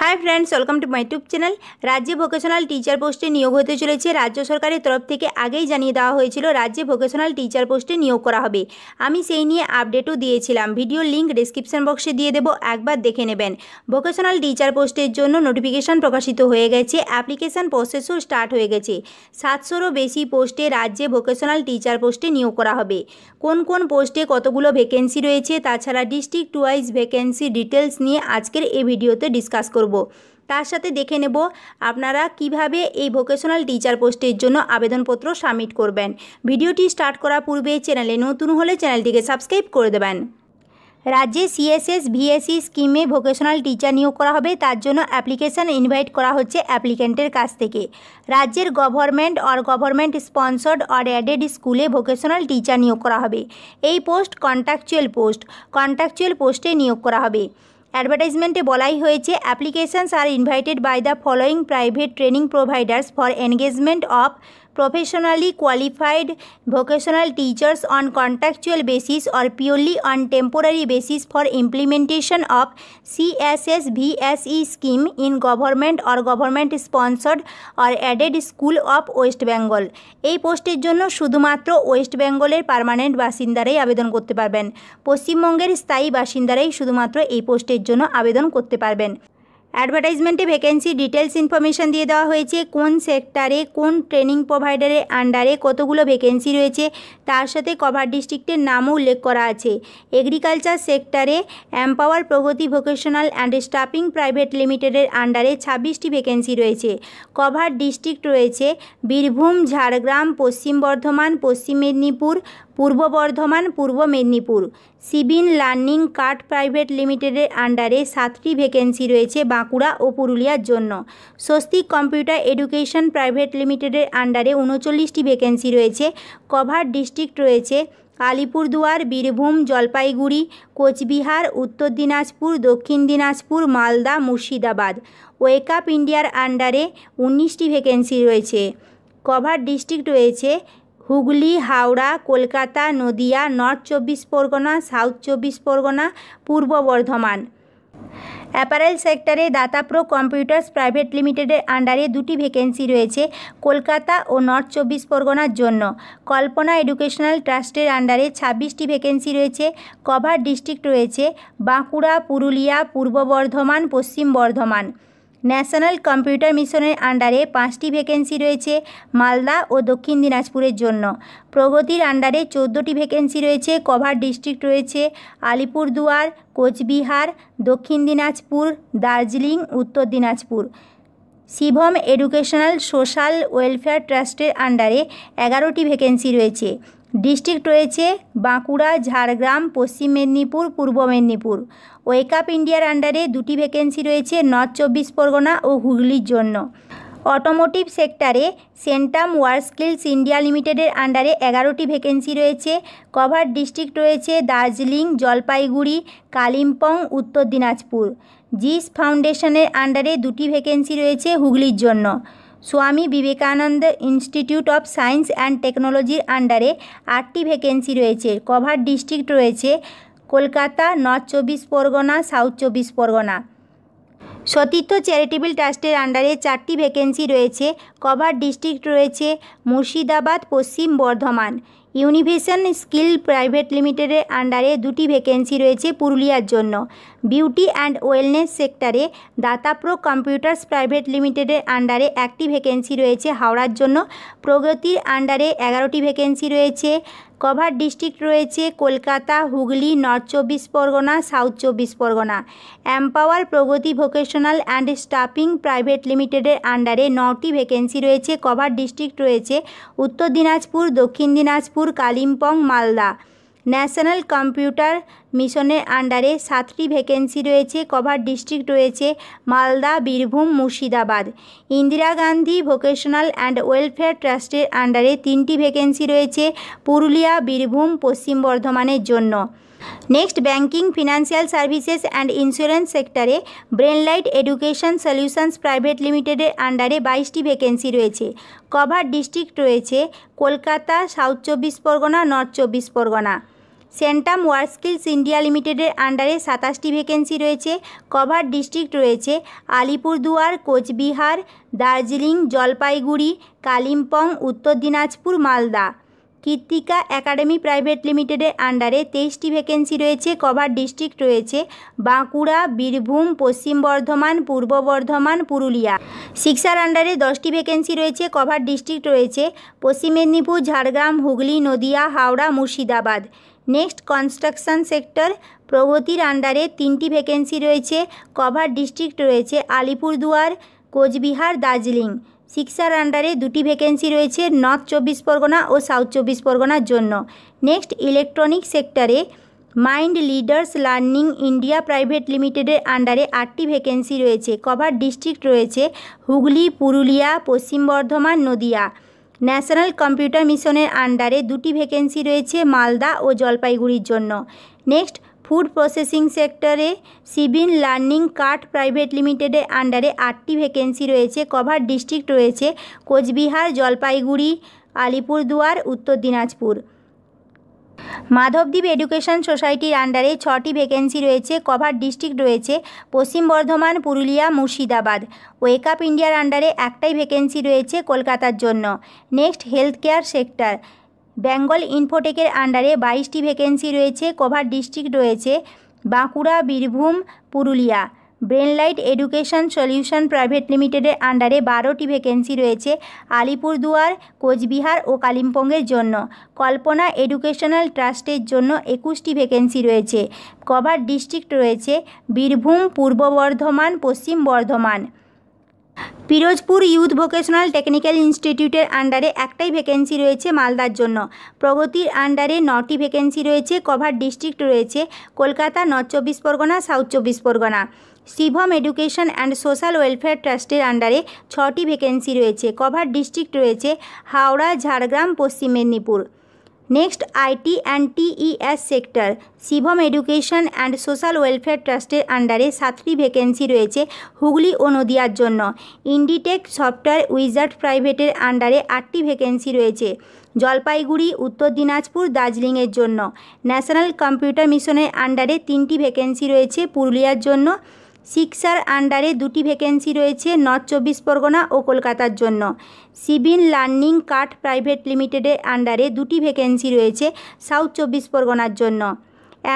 High friends welcome to my YouTube channel রাজ্যে vocational teacher পোস্টে নিয়োগ হতে চলেছে রাজ্য সরকারের তরফ থেকে আগেই জানিয়ে দেওয়া হয়েছিল রাজ্যে ভোকেশনাল টিচার পোস্টে নিয়োগ করা হবে আমি সেই নিয়ে আপডেটও দিয়েছিলাম ভিডিও লিঙ্ক ডিসক্রিপশান বক্সে দিয়ে দেবো একবার দেখে নেবেন ভোকেশনাল টিচার পোস্টের জন্য নোটিফিকেশান প্রকাশিত হয়ে গেছে অ্যাপ্লিকেশান প্রসেসও স্টার্ট হয়ে গেছে সাতশোরও বেশি পোস্টে রাজ্যে ভোকেশনাল টিচার পোস্টে নিয়োগ করা হবে কোন কোন পোস্টে কতগুলো ভ্যাকেন্সি রয়েছে তাছাড়া ডিস্ট্রিক্ট ওয়াইজ ভ্যাকেন্সি ডিটেলস নিয়ে আজকের এই ভিডিওতে ডিসকাস করব করব। তার সাথে দেখে নেব আপনারা কিভাবে এই ভোকেশনাল টিচার পোস্টের জন্য আবেদনপত্র সাবমিট করবেন ভিডিওটি স্টার্ট করার পূর্বে চ্যানেলে নতুন হলে চ্যানেলটিকে সাবস্ক্রাইব করে দেবেন রাজ্যে সিএসএস ভিএসি স্কিমে ভোকেশনাল টিচার নিয়োগ করা হবে তার জন্য অ্যাপ্লিকেশান ইনভাইট করা হচ্ছে অ্যাপ্লিক্যান্টের কাছ থেকে রাজ্যের government or government sponsored or aided স্কুলে ভোকেশনাল টিচার নিয়োগ করা হবে এই পোস্ট কন্ট্রাকচুয়াল পোস্ট কন্ট্রাকচুয়াল পোস্টে নিয়োগ করা হবে অ্যাডভার্টাইজমেন্টে বলাই হয়েছে applications are invited by the following private training providers for engagement of professionally qualified vocational teachers on contractual basis or purely on temporary basis for implementation of CSS VSE scheme in government or government sponsored or aided school of west Bengal এই পোস্টের জন্য শুধুমাত্র West বেঙ্গলের permanent বাসিন্দারাই আবেদন করতে পারবেন পশ্চিমবঙ্গের স্থায়ী বাসিন্দারাই শুধুমাত্র এই পোস্টের জন্য আবেদন করতে পারবেন অ্যাডভার্টাইজমেন্টে ভ্যাকেন্সি ডিটেলস ইনফরমেশান দিয়ে দেওয়া হয়েছে কোন সেক্টরে কোন ট্রেনিং প্রোভাইডারের আন্ডারে কতগুলো ভ্যাকেন্সি রয়েছে তার সাথে কভার ডিস্ট্রিক্টের নামও উল্লেখ করা আছে এগ্রিকালচার সেক্টরে empower Pragati vocational and staffing private লিমিটেডের আন্ডারে ছাব্বিশটি ভ্যাকেন্সি রয়েছে কভার ডিস্ট্রিক্ট রয়েছে বীরভূম ঝাড়গ্রাম পশ্চিম বর্ধমান পশ্চিম মেদিনীপুর পূর্ব বর্ধমান পূর্ব মেদিনীপুর সিবিন লার্নিং কার্ট প্রাইভেট লিমিটেডের আন্ডারে সাতটি ভ্যাকেন্সি রয়েছে বাঁকুড়া ও পুরুলিয়ার জন্য স্বস্তিক কম্পিউটার এডুকেশন প্রাইভেট লিমিটেডের আন্ডারে উনচল্লিশটি ভ্যাকেন্সি রয়েছে কভার ডিস্ট্রিক্ট রয়েছে আলিপুরদুয়ার বীরভূম জলপাইগুড়ি কোচবিহার উত্তর দিনাজপুর দক্ষিণ দিনাজপুর মালদা মুর্শিদাবাদ ওয়েক আপ ইন্ডিয়ার আন্ডারে উনিশটি ভ্যাকেন্সি রয়েছে কভার ডিস্ট্রিক্ট রয়েছে হুগলি হাওড়া কলকাতা নদিয়া নর্থ চব্বিশ পরগনা সাউথ চব্বিশ পরগনা পূর্ব বর্ধমান অ্যাপারেল সেক্টরে দাতা প্রো কম্পিউটার্স প্রাইভেট লিমিটেডের আন্ডারে দুটি ভ্যাকেন্সি রয়েছে কলকাতা ও নর্থ চব্বিশ পরগনার জন্য কল্পনা এডুকেশনাল ট্রাস্টের আন্ডারে ছাব্বিশটি ভ্যাকেন্সি রয়েছে কভার ডিস্ট্রিক্ট রয়েছে বাঁকুড়া পুরুলিয়া পূর্ব বর্ধমান পশ্চিম বর্ধমান ন্যাশনাল কম্পিউটার মিশনের আন্ডারে পাঁচটি ভ্যাকেন্সি রয়েছে মালদা ও দক্ষিণ দিনাজপুরের জন্য প্রগতির আন্ডারে চোদ্দোটি ভ্যাকেন্সি রয়েছে কভার ডিস্ট্রিক্ট রয়েছে আলিপুরদুয়ার কোচবিহার দক্ষিণ Dinajpur Darjeeling Uttar Dinajpur Shivam educational social welfare ট্রাস্টের আন্ডারে এগারোটি ভ্যাকেন্সি রয়েছে ডিস্ট্রিক্ট রয়েছে বাঁকুড়া ঝাড়গ্রাম পশ্চিম মেদিনীপুর পূর্ব মেদিনীপুর ওয়েক আপ ইন্ডিয়ার আন্ডারে দুটি ভ্যাকেন্সি রয়েছে নর্থ চব্বিশ পরগনা ও হুগলির জন্য অটোমোটিভ সেক্টরে সেন্টাম ওয়ার্কস্কিলস ইন্ডিয়া লিমিটেডের আন্ডারে এগারোটি ভ্যাকেন্সি রয়েছে কভার ডিস্ট্রিক্ট রয়েছে দার্জিলিং জলপাইগুড়ি কালিম্পং উত্তর দিনাজপুর জিস ফাউন্ডেশনের আন্ডারে দুটি ভ্যাকেন্সি রয়েছে হুগলির জন্য Swami Vivekananda institute of science and টেকনোলজির আন্ডারে আটটি ভ্যাকেন্সি রয়েছে কভার ডিস্ট্রিক্ট রয়েছে কলকাতা নর্থ চব্বিশ পরগনা সাউথ চব্বিশ পরগনা সতীর্থ চ্যারিটেবল ট্রাস্টের আন্ডারে চারটি ভ্যাকেন্সি রয়েছে কভার ডিস্ট্রিক্ট রয়েছে মুর্শিদাবাদ পশ্চিম বর্ধমান ইউনিভেশন স্কিল প্রাইভেট লিমিটেডের আন্ডারে দুটি ভ্যাকেন্সি রয়েছে পুরুলিয়ার জন্য বিউটি অ্যান্ড ওয়েলনেস সেক্টরে দাতাপ্রো কম্পিউটার্স প্রাইভেট লিমিটেডের আন্ডারে একটি ভ্যাকেন্সি রয়েছে হাওড়ার জন্য প্রগতির আন্ডারে এগারোটি ভ্যাকেন্সি রয়েছে কভার ডিস্ট্রিক্ট রয়েছে কলকাতা হুগলি নর্থ চব্বিশ পরগনা সাউথ চব্বিশ Pargana empower Pragati vocational and staffing private লিমিটেডের আন্ডারে নটি ভ্যাকেন্সি রয়েছে কভার ডিস্ট্রিক্ট রয়েছে উত্তর দিনাজপুর দক্ষিণ দিনাজপুর কালিম্পং মালদা ন্যাশনাল কম্পিউটার মিশনের আন্ডারে সাতটি ভ্যাকেন্সি রয়েছে কভার ডিস্ট্রিক্ট রয়েছে Malda Birbhum Murshidabad Indira Gandhi vocational and welfare ট্রাস্টের আন্ডারে তিনটি ভ্যাকেন্সি রয়েছে পুরুলিয়া বীরভূম পশ্চিম বর্ধমানের জন্য next banking financial services and insurance সেক্টরে ব্রেনলাইট এডুকেশন সলিউশনস প্রাইভেট লিমিটেডের আন্ডারে বাইশটি ভ্যাকেন্সি রয়েছে কভার ডিস্ট্রিক্ট রয়েছে কলকাতা সাউথ চব্বিশ পরগনা নর্থ চব্বিশ পরগনা সেন্টাম ওয়ার্কস্কিলস ইন্ডিয়া লিমিটেডের আন্ডারে সাতাশটি ভ্যাকেন্সি রয়েছে কভার ডিস্ট্রিক্ট রয়েছে আলিপুরদুয়ার কোচবিহার দার্জিলিং জলপাইগুড়ি কালিম্পং উত্তর দিনাজপুর মালদা কৃত্তিকা একাডেমি প্রাইভেট লিমিটেডের আন্ডারে তেইশটি ভ্যাকেন্সি রয়েছে কভার ডিস্ট্রিক্ট রয়েছে বাঁকুড়া বীরভূম পশ্চিম বর্ধমান পূর্ব বর্ধমান পুরুলিয়া শিক্ষার আন্ডারে দশটি ভ্যাকেন্সি রয়েছে কভার ডিস্ট্রিক্ট রয়েছে Paschim Medinipur Jhargram Hooghly Nadia Howrah Murshidabad next construction sector প্রগতির আন্ডারে তিনটি ভ্যাকেন্সি রয়েছে কভার ডিস্ট্রিক্ট রয়েছে আলিপুরদুয়ার কোচবিহার দার্জিলিং শিক্ষার আন্ডারে দুটি ভ্যাকেন্সি রয়েছে নর্থ চব্বিশ পরগনা ও সাউথ চব্বিশ পরগনার জন্য নেক্সট ইলেকট্রনিক সেক্টরে mind leaders learning India private লিমিটেডের আন্ডারে আটটি ভ্যাকেন্সি রয়েছে কভার ডিস্ট্রিক্ট রয়েছে হুগলি পুরুলিয়া পশ্চিম বর্ধমান নদিয়া ন্যাশনাল কম্পিউটার মিশনের আন্ডারে দুটি ভ্যাকেন্সি রয়েছে মালদা ও জলপাইগুড়ির জন্য নেক্সট ফুড প্রসেসিং সেক্টরে সিভিন লার্নিং কার্ট প্রাইভেট লিমিটেডের আন্ডারে আটটি ভ্যাকেন্সি রয়েছে কভার ডিস্ট্রিক্ট রয়েছে কোচবিহার জলপাইগুড়ি আলিপুরদুয়ার উত্তর দিনাজপুর মাধবদ্বীপ এডুকেশন সোসাইটির আন্ডারে ছটি ভ্যাকেন্সি রয়েছে কভার ডিস্ট্রিক্ট রয়েছে পশ্চিম বর্ধমান পুরুলিয়া মুর্শিদাবাদ ওয়েক আপ ইন্ডিয়ার আন্ডারে একটাই ভ্যাকেন্সি রয়েছে কলকাতার জন্য next health care sector Bengal ইনফোটেকের আন্ডারে বাইশটি ভ্যাকেন্সি রয়েছে কভার ডিস্ট্রিক্ট রয়েছে Bankura Birbhum Purulia brainlight education solution private লিমিটেডের আন্ডারে বারোটি ভ্যাকেন্সি রয়েছে আলিপুরদুয়ার কোচবিহার ও কালিম্পংয়ের জন্য কল্পনা এডুকেশনাল ট্রাস্টের জন্য একুশটি ভ্যাকেন্সি রয়েছে কভার ডিস্ট্রিক্ট রয়েছে Birbhum Purba Bardhaman Paschim Bardhaman Pirojpur youth vocational technical ইনস্টিটিউটের আন্ডারে একটাই ভ্যাকেন্সি রয়েছে মালদার জন্য প্রগতির আন্ডারে নটি ভ্যাকেন্সি রয়েছে কভার ডিস্ট্রিক্ট রয়েছে কলকাতা নর্থ চব্বিশ পরগনা সাউথ চব্বিশ Pargana Shivam education and social welfare ট্রাস্টের আন্ডারে ছটি ভ্যাকেন্সি রয়েছে কভার ডিস্ট্রিক্ট রয়েছে Howrah Jhargram Paschim Medinipur next IT and TES sector Shivam education and social welfare ট্রাস্টের আন্ডারে সাতটি ভ্যাকেন্সি রয়েছে হুগলি ও নদিয়ার জন্য ইন্ডিটেক সফটওয়্যার উইজার্ড প্রাইভেটের আন্ডারে আটটি ভ্যাকেন্সি রয়েছে জলপাইগুড়ি উত্তর দিনাজপুর দার্জিলিংয়ের জন্য ন্যাশনাল কম্পিউটার মিশনের আন্ডারে তিনটি ভ্যাকেন্সি রয়েছে পুরুলিয়ার জন্য সিক্সার আন্ডারে দুটি ভ্যাকেন্সি রয়েছে নর্থ চব্বিশ পরগনা ও কলকাতার জন্য সিভিল লার্নিং কাঠ প্রাইভেট লিমিটেডের আন্ডারে দুটি ভ্যাকেন্সি রয়েছে সাউথ চব্বিশ পরগনার জন্য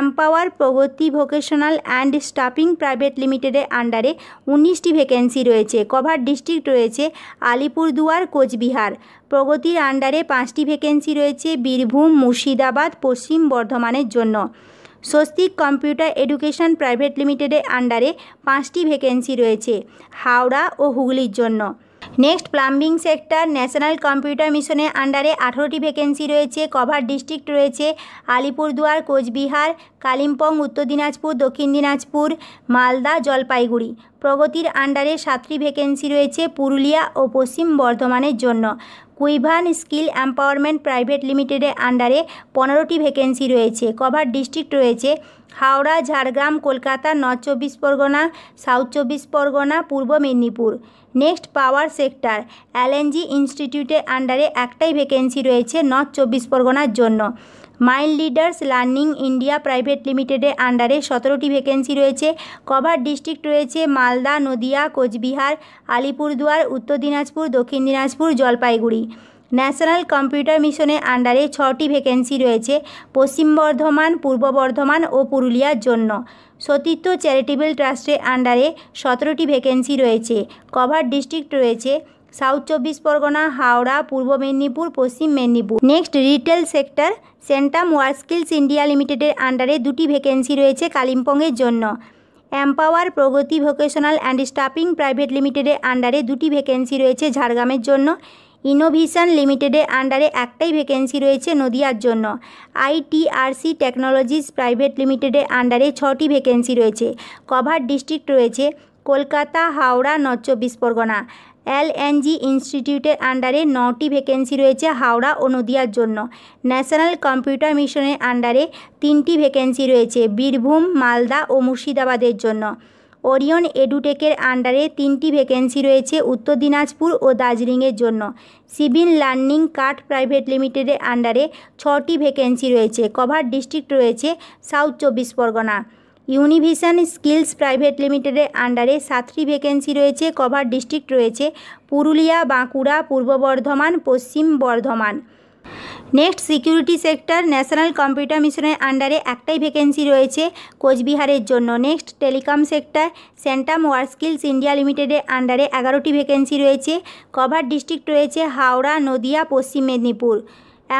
empower Pragati vocational and staffing private লিমিটেডের আন্ডারে উনিশটি ভ্যাকেন্সি রয়েছে কভার ডিস্ট্রিক্ট রয়েছে আলিপুরদুয়ার কোচবিহার প্রগতির আন্ডারে পাঁচটি ভ্যাকেন্সি রয়েছে বীরভূম মুর্শিদাবাদ পশ্চিম বর্ধমানের জন্য স্বস্তিক কম্পিউটার এডুকেশন প্রাইভেট লিমিটেডের আন্ডারে পাঁচটি ভ্যাকেন্সি রয়েছে হাওড়া ও হুগলির জন্য next plumbing sector national computer মিশনের আন্ডারে আঠেরোটি ভ্যাকেন্সি রয়েছে কভার ডিস্ট্রিক্ট রয়েছে আলিপুরদুয়ার কোচবিহার কালিম্পং উত্তর দিনাজপুর দক্ষিণ দিনাজপুর মালদা জলপাইগুড়ি প্রগতির আন্ডারে সাতটি ভ্যাকেন্সি রয়েছে পুরুলিয়া ও পশ্চিম বর্ধমানের জন্য কুইভান স্কিল এম্পাওয়ারমেন্ট প্রাইভেট লিমিটেডের আন্ডারে পনেরোটি ভ্যাকেন্সি রয়েছে কভার ডিস্ট্রিক্ট রয়েছে হাওড়া ঝাড়গ্রাম কলকাতা নর্থ চব্বিশ পরগনা সাউথ চব্বিশ Pargana Purba Medinipur next power sector LNG ইনস্টিটিউটের আন্ডারে একটাই ভ্যাকেন্সি রয়েছে নর্থ চব্বিশ পরগনার জন্য mind leaders learning India private লিমিটেডের আন্ডারে সতেরোটি ভ্যাকেন্সি রয়েছে কভার ডিস্ট্রিক্ট রয়েছে মালদা নদিয়া কোচবিহার আলিপুরদুয়ার উত্তর দিনাজপুর দক্ষিণ দিনাজপুর জলপাইগুড়ি ন্যাশনাল কম্পিউটার মিশনের আন্ডারে ছটি ভ্যাকেন্সি রয়েছে পশ্চিম বর্ধমান পূর্ব বর্ধমান ও পুরুলিয়ার জন্য সতীর্থ চ্যারিটেবল ট্রাস্টের আন্ডারে সতেরোটি ভ্যাকেন্সি রয়েছে কভার ডিস্ট্রিক্ট রয়েছে সাউথ চব্বিশ Pargana Howrah Purba Medinipur Paschim Medinipur next retail sector centum workskills India লিমিটেডের আন্ডারে দুটি ভ্যাকেন্সি রয়েছে কালিম্পংয়ের জন্য empower Pragati vocational and staffing private লিমিটেডের আন্ডারে দুটি ভ্যাকেন্সি রয়েছে ঝাড়গ্রামের জন্য ইনোভিশন লিমিটেডের আন্ডারে একটাই ভ্যাকেন্সি রয়েছে নদিয়ার জন্য আইটিআরসি টেকনোলজিস প্রাইভেট লিমিটেডের আন্ডারে ছটি ভ্যাকেন্সি রয়েছে কভার ডিস্ট্রিক্ট রয়েছে কলকাতা হাওড়া নর্থ চব্বিশ পরগনা এলএনজি ইনস্টিটিউটের আন্ডারে নটি ভ্যাকেন্সি রয়েছে হাওড়া ও নদিয়ার জন্য ন্যাশনাল কম্পিউটার মিশনের আন্ডারে তিনটি ভ্যাকেন্সি রয়েছে বীরভূম মালদা ও মুর্শিদাবাদের জন্য ওরিয়ন এডুটেকের আন্ডারে তিনটি ভ্যাকেন্সি রয়েছে উত্তর দিনাজপুর ও দার্জিলিংয়ের জন্য সিভিল লার্নিং কার্ড প্রাইভেট লিমিটেডের আন্ডারে ছটি ভ্যাকেন্সি রয়েছে কভার ডিস্ট্রিক্ট রয়েছে সাউথ চব্বিশ পরগনা ইউনিভিশন স্কিলস প্রাইভেট লিমিটেডের আন্ডারে সাতটি ভ্যাকেন্সি রয়েছে কভার ডিস্ট্রিক্ট রয়েছে Purulia Bankura Purba Bardhaman Paschim Bardhaman next security sector national computer মিশনের আন্ডারে একটাই ভ্যাকেন্সি রয়েছে কোচবিহারের জন্য next telecom sector centum workskills India লিমিটেডের আন্ডারে এগারোটি ভ্যাকেন্সি রয়েছে কভার ডিস্ট্রিক্ট রয়েছে Howrah Nadia Paschim Medinipur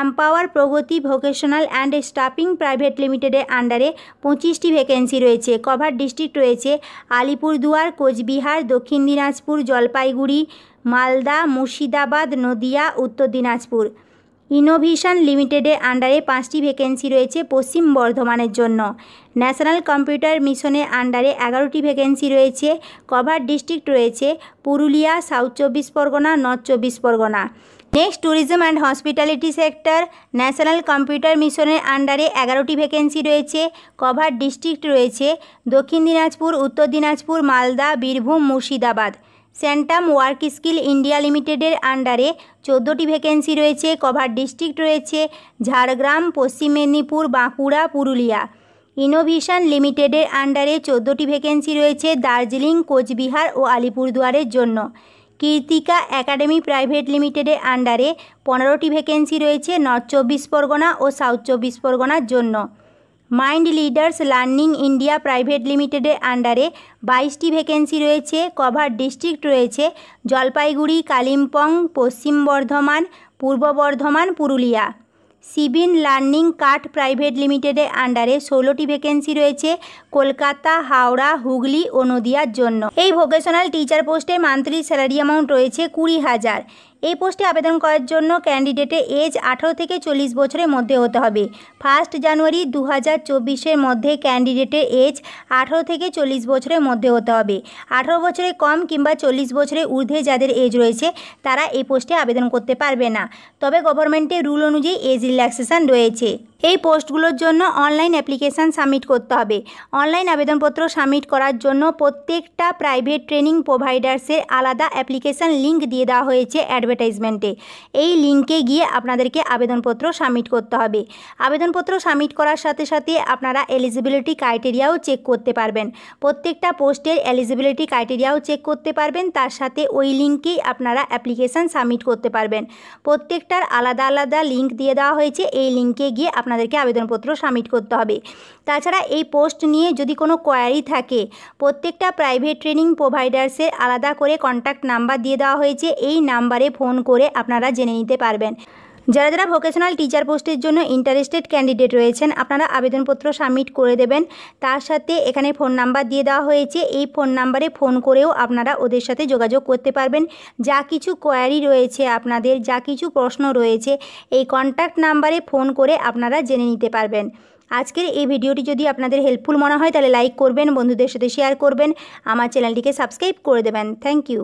empower Pragati vocational and staffing private লিমিটেডের আন্ডারে পঁচিশটি ভ্যাকেন্সি রয়েছে কভার ডিস্ট্রিক্ট রয়েছে আলিপুরদুয়ার কোচবিহার দক্ষিণ দিনাজপুর জলপাইগুড়ি মালদা মুর্শিদাবাদ নদিয়া উত্তর দিনাজপুর ইনোভিশন লিমিটেডের আন্ডারে পাঁচটি ভ্যাকেন্সি রয়েছে পশ্চিম বর্ধমানের জন্য ন্যাশনাল কম্পিউটার মিশনের আন্ডারে এগারোটি ভ্যাকেন্সি রয়েছে কভার ডিস্ট্রিক্ট রয়েছে পুরুলিয়া সাউথ চব্বিশ পরগনা নর্থ চব্বিশ Pargana next tourism and hospitality sector national computer মিশনের আন্ডারে এগারোটি ভ্যাকেন্সি রয়েছে কভার ডিস্ট্রিক্ট রয়েছে Dakshin Dinajpur Uttar Dinajpur Malda Birbhum Murshidabad centum work skill India লিমিটেডের আন্ডারে চোদ্দোটি ভ্যাকেন্সি রয়েছে কভার ডিস্ট্রিক্ট রয়েছে ঝাড়গ্রাম পশ্চিম মেদিনীপুর বাঁকুড়া পুরুলিয়া ইনোভিশন লিমিটেডের আন্ডারে চোদ্দোটি ভ্যাকেন্সি রয়েছে দার্জিলিং কোচবিহার ও আলিপুরদুয়ারের জন্য কীর্তিকা একাডেমি প্রাইভেট লিমিটেডের আন্ডারে পনেরোটি ভ্যাকেন্সি রয়েছে নর্থ চব্বিশ পরগনা ও সাউথ চব্বিশ পরগনার জন্য mind leaders learning India private লিমিটেডের আন্ডারে বাইশটি ভ্যাকেন্সি রয়েছে কভার ডিস্ট্রিক্ট রয়েছে জলপাইগুড়ি কালিম্পং পশ্চিম বর্ধমান পূর্ব বর্ধমান পুরুলিয়া সিবিন লার্নিং কাট প্রাইভেট লিমিটেডের আন্ডারে ষোলোটি ভ্যাকেন্সি রয়েছে কলকাতা হাওড়া হুগলি ও নদিয়ার জন্য এই ভোকেশনাল টিচার পোস্টে মান্থলি স্যালারি অ্যামাউন্ট রয়েছে কুড়ি হাজার এই পোস্টে আবেদন করার জন্য ক্যান্ডিডেটের এজ আঠারো থেকে চল্লিশ বছরের মধ্যে হতে হবে ফার্স্ট জানুয়ারি দু হাজার চব্বিশের মধ্যে ক্যান্ডিডেটের এজ আঠারো থেকে চল্লিশ বছরের মধ্যে হতে হবে আঠারো বছরে কম কিংবা চল্লিশ বছরের ঊর্ধ্বে যাদের এজ রয়েছে তারা এই পোস্টে আবেদন করতে পারবে না তবে গভর্নমেন্টের রুল অনুযায়ী এজ রিল্যাক্সেশন রয়েছে এই পোস্টগুলোর জন্য অনলাইন অ্যাপ্লিকেশান সাবমিট করতে হবে অনলাইন আবেদনপত্র সাবমিট করার জন্য প্রত্যেকটা প্রাইভেট ট্রেনিং প্রোভাইডার্সের আলাদা অ্যাপ্লিকেশান লিঙ্ক দিয়ে দেওয়া হয়েছে অ্যাডভার্টাইজমেন্টে এই লিঙ্কে গিয়ে আপনাদেরকে আবেদনপত্র সাবমিট করতে হবে আবেদনপত্র সাবমিট করার সাথে সাথে আপনারা এলিজিবিলিটি ক্রাইটেরিয়াও চেক করতে পারবেন প্রত্যেকটা পোস্টের এলিজিবিলিটি ক্রাইটেরিয়াও চেক করতে পারবেন তার সাথে ওই লিঙ্কেই আপনারা অ্যাপ্লিকেশান সাবমিট করতে পারবেন প্রত্যেকটার আলাদা আলাদা লিঙ্ক দিয়ে দেওয়া হয়েছে এই লিঙ্কে গিয়ে আপনার আপনাদেরকে আবেদনপত্র সাবমিট করতে হবে তাছাড়া এই পোস্ট নিয়ে যদি কোনো কোয়ারি থাকে প্রত্যেকটা প্রাইভেট ট্রেনিং প্রোভাইডার্সের আলাদা করে কন্ট্যাক্ট নাম্বার দিয়ে দেওয়া হয়েছে এই নাম্বারে ফোন করে আপনারা জেনে নিতে পারবেন যারা যারা ভোকেশনাল টিচার পোস্টের জন্য ইন্টারেস্টেড ক্যান্ডিডেট রয়েছেন আপনারা আবেদনপত্র সাবমিট করে দেবেন তার সাথে এখানে ফোন নাম্বার দিয়ে দেওয়া হয়েছে এই ফোন নাম্বারে ফোন করেও আপনারা ওদের সাথে যোগাযোগ করতে পারবেন যা কিছু কোয়ারি রয়েছে আপনাদের যা কিছু প্রশ্ন রয়েছে এই কন্ট্যাক্ট নাম্বারে ফোন করে আপনারা জেনে নিতে পারবেন আজকের এই ভিডিওটি যদি আপনাদের হেল্পফুল মনে হয় তাহলে লাইক করবেন বন্ধুদের সাথে শেয়ার করবেন আমার চ্যানেলটিকে সাবস্ক্রাইব করে দেবেন থ্যাংক ইউ